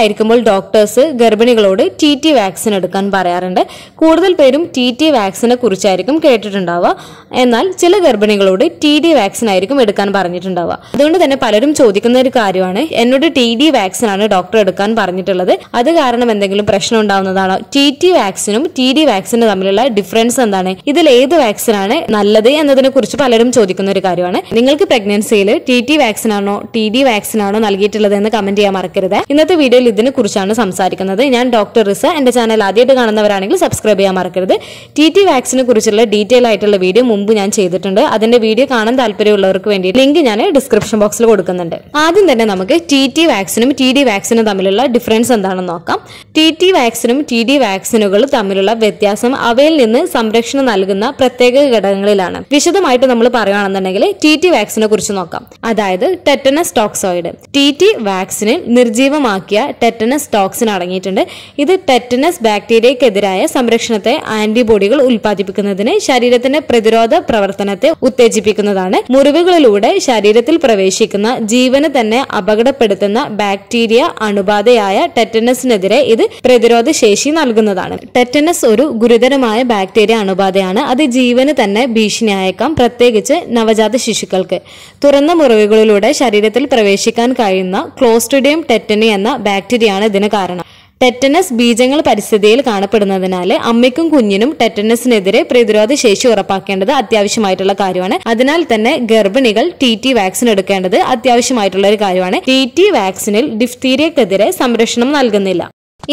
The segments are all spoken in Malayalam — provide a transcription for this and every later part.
ആയിരിക്കുമ്പോൾ ഡോക്ടേഴ്സ് ഗർഭിണികളോട് ടി ടി വാക്സിൻ എടുക്കാൻ പറയാറുണ്ട് കൂടുതൽ പേരും ടി ടി വാക്സിനെ കുറിച്ചായിരിക്കും കേട്ടിട്ടുണ്ടാവുക എന്നാൽ ചില ഗർഭിണികളോട് ടി ഡി വാക്സിൻ ആയിരിക്കും എടുക്കാൻ പറഞ്ഞിട്ടുണ്ടാവുക അതുകൊണ്ട് തന്നെ പലരും ചോദിക്കുന്ന ഒരു കാര്യമാണ് എന്നോട് ടി ഡി വാക്സിൻ ആണ് ഡോക്ടർ എടുക്കാൻ പറഞ്ഞിട്ടുള്ളത് അത് കാരണം എന്തെങ്കിലും പ്രശ്നം ഉണ്ടാവുന്നതാണോ ടി ടി വാക്സിനും ടി ഡി വാക്സിനും തമ്മിലുള്ള ഡിഫറൻസ് എന്താണ് ഇതിൽ ഏത് വാക്സിനാണ് നല്ലത് എന്നതിനെ കുറിച്ച് പലരും ചോദിക്കുന്ന ഒരു കാര്യമാണ് നിങ്ങൾക്ക് പ്രഗ്നൻസിയിൽ ടി ടി വാക്സിനാണോ ടി ഡി വാക്സിനാണോ നൽകിയിട്ടുള്ളത് എന്ന് കമന്റ് ചെയ്യാൻ മറക്കരുത് ഇന്നത്തെ വീഡിയോ ഇതിനെ കുറിച്ചാണ് സംസാരിക്കുന്നത് ഞാൻ ഡോക്ടർ റിസ എൻ്റെ ചാനൽ ആദ്യമായിട്ട് കാണുന്നവരാണെങ്കിൽ സബ്സ്ക്രൈബ് ചെയ്യാൻ മറക്കരുത് ടി ടി വാക്സിനെ കുറിച്ചുള്ള ഡീറ്റെയിൽ ആയിട്ടുള്ള വീഡിയോ മുമ്പ് ഞാൻ ചെയ്തിട്ടുണ്ട് അതിൻ്റെ വീഡിയോ കാണാൻ താല്പര്യമുള്ളവർക്ക് വേണ്ടി ലിങ്ക് ഞാൻ ഡിസ്ക്രിപ്ഷൻ ബോക്സിൽ കൊടുക്കുന്നുണ്ട് ആദ്യം തന്നെ നമുക്ക് ടി ടി വാക്സിനും ടി ഡി വാക്സിനും തമ്മിലുള്ള ഡിഫറൻസ് എന്താണെന്ന് നോക്കാം ടി ടി വാക്സിനും ടി ഡി വാക്സിനുകൾ തമ്മിലുള്ള വ്യത്യാസം അവയിൽ നിന്ന് സംരക്ഷണം നൽകുന്ന പ്രത്യേക ഘടകങ്ങളിലാണ് വിശദമായിട്ട് നമ്മൾ പറയുകയാണെന്നുണ്ടെങ്കിൽ ടി ടി വാക്സിനെ കുറിച്ച് നോക്കാം അതായത് ടെറ്റനസ് ടോക്സോയിഡ് ടി ടി വാക്സിനെ നിർജ്ജീവമാക്കിയ ടെറ്റനസ് ടോക്സിൻ അടങ്ങിയിട്ടുണ്ട് ഇത് ടെറ്റനസ് ബാക്ടീരിയക്കെതിരായ സംരക്ഷണത്തെ ആന്റിബോഡികൾ ഉൽപ്പാദിപ്പിക്കുന്നതിന് ശരീരത്തിന്റെ പ്രതിരോധ പ്രവർത്തനത്തെ ഉത്തേജിപ്പിക്കുന്നതാണ് മുറിവുകളിലൂടെ ശരീരത്തിൽ പ്രവേശിക്കുന്ന ജീവന് തന്നെ അപകടപ്പെടുത്തുന്ന ബാക്ടീരിയ അണുബാധയായ ടെറ്റനസിനെതിരെ ഇത് പ്രതിരോധ ശേഷി നൽകുന്നതാണ് ടെറ്റനസ് ഒരു ഗുരുതരമായ ബാക്ടീരിയ അണുബാധയാണ് അത് ജീവന് തന്നെ ഭീഷണിയായേക്കാം പ്രത്യേകിച്ച് നവജാത ശിശുക്കൾക്ക് തുറന്ന മുറിവുകളിലൂടെ ശരീരത്തിൽ പ്രവേശിക്കാൻ കഴിയുന്ന ക്ലോസ്റ്റുഡിയം ടെറ്റനി എന്ന ബാക്ടീരിയ ബാക്ടീരിയയാണ് ഇതിന് കാരണം ടെറ്റനസ് ബീജങ്ങൾ പരിസ്ഥിതിയിൽ കാണപ്പെടുന്നതിനാൽ അമ്മയ്ക്കും കുഞ്ഞിനും ടെറ്റനസിനെതിരെ പ്രതിരോധ ശേഷി ഉറപ്പാക്കേണ്ടത് അത്യാവശ്യമായിട്ടുള്ള കാര്യമാണ് അതിനാൽ തന്നെ ഗർഭിണികൾ ടി ടി വാക്സിൻ എടുക്കേണ്ടത് അത്യാവശ്യമായിട്ടുള്ള ഒരു കാര്യമാണ് ടി ടി വാക്സിനിൽ ഡിഫ്തീരിയക്കെതിരെ സംരക്ഷണം നൽകുന്നില്ല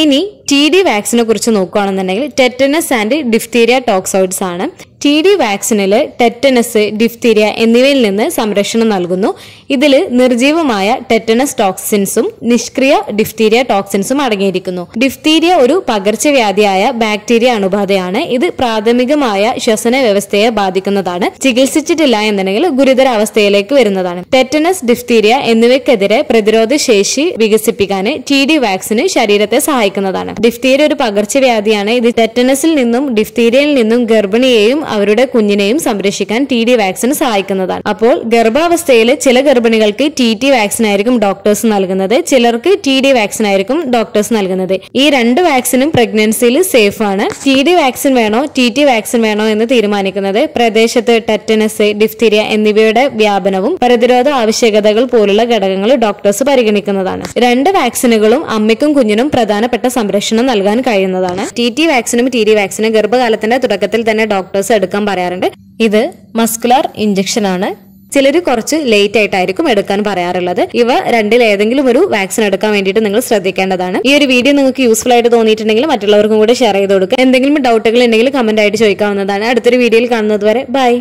ഇനി ടി ഡി വാക്സിനെ കുറിച്ച് നോക്കുകയാണെന്നുണ്ടെങ്കിൽ ടെറ്റനസ് ആൻഡ് ഡിഫ്തീരിയ ടോക്സോയിഡ്സ് ആണ് ടി ഡി വാക്സിനിൽ ടെറ്റനസ് ഡിഫ്തീരിയ എന്നിവയിൽ നിന്ന് സംരക്ഷണം നൽകുന്നു ഇതിൽ നിർജീവമായ ടെറ്റനസ് ടോക്സിൻസും നിഷ്ക്രിയ ഡിഫ്തീരിയ ടോക്സിൻസും അടങ്ങിയിരിക്കുന്നു ഡിഫ്തീരിയ ഒരു പകർച്ചവ്യാധിയായ ബാക്ടീരിയ അണുബാധയാണ് ഇത് പ്രാഥമികമായ ശ്വസന വ്യവസ്ഥയെ ബാധിക്കുന്നതാണ് ചികിത്സിച്ചിട്ടില്ല എന്നുണ്ടെങ്കിൽ ഗുരുതരാവസ്ഥയിലേക്ക് വരുന്നതാണ് ടെറ്റനസ് ഡിഫ്തീരിയ എന്നിവയ്ക്കെതിരെ പ്രതിരോധ ശേഷി വികസിപ്പിക്കാൻ ടി ഡി വാക്സിന് ശരീരത്തെ സഹായിക്കുന്നതാണ് ഡിഫ്തീരിയ ഒരു പകർച്ചവ്യാധിയാണ് ഇത് ടെറ്റനസിൽ നിന്നും ഡിഫ്തീരിയയിൽ നിന്നും ഗർഭിണിയെയും അവരുടെ കുഞ്ഞിനെയും സംരക്ഷിക്കാൻ ടി ഡി വാക്സിൻ സഹായിക്കുന്നതാണ് അപ്പോൾ ഗർഭാവസ്ഥയിൽ ചില ഗർഭിണികൾക്ക് ടി ടി വാക്സിൻ ആയിരിക്കും ഡോക്ടേഴ്സ് നൽകുന്നത് ചിലർക്ക് ടി ഡി വാക്സിൻ ആയിരിക്കും ഡോക്ടേഴ്സ് നൽകുന്നത് ഈ രണ്ട് വാക്സിനും പ്രഗ്നൻസിയിൽ സേഫ് ആണ് ടി ഡി വാക്സിൻ വേണോ ടി ടി വാക്സിൻ വേണോ എന്ന് തീരുമാനിക്കുന്നത് പ്രദേശത്ത് ടെറ്റനസ് ഡിഫ്തീരിയ എന്നിവയുടെ വ്യാപനവും പ്രതിരോധ ആവശ്യകതകൾ പോലുള്ള ഘടകങ്ങൾ ഡോക്ടേഴ്സ് പരിഗണിക്കുന്നതാണ് രണ്ട് വാക്സിനുകളും അമ്മയ്ക്കും കുഞ്ഞിനും പ്രധാനപ്പെട്ട സംരക്ഷണം നൽകാൻ കഴിയുന്നതാണ് ടി ടി വാക്സിനും ടി ഡി വാക്സിനും ഗർഭകാലത്തിന്റെ തുടക്കത്തിൽ തന്നെ ഡോക്ടേഴ്സ് എടുക്കാൻ പറയാറുണ്ട് ഇത് മസ്കുലാർ ഇഞ്ചക്ഷൻ ആണ് ചിലർ കുറച്ച് ലേറ്റ് ആയിട്ടായിരിക്കും എടുക്കാൻ പറയാറുള്ളത് ഇവ രണ്ടിൽ ഏതെങ്കിലും ഒരു വാക്സിൻ എടുക്കാൻ വേണ്ടിയിട്ട് നിങ്ങൾ ശ്രദ്ധിക്കേണ്ടതാണ് ഈ ഒരു വീഡിയോ നിങ്ങൾക്ക് യൂസ്ഫുൾ ആയിട്ട് തോന്നിയിട്ടുണ്ടെങ്കിൽ മറ്റുള്ളവർക്കും കൂടി ഷെയർ ചെയ്ത് കൊടുക്കുക എന്തെങ്കിലും ഡൗട്ടുകൾ ഉണ്ടെങ്കിൽ കമന്റ് ആയിട്ട് ചോദിക്കാവുന്നതാണ് അടുത്തൊരു വീഡിയോയിൽ കാണുന്നത് വരെ ബൈ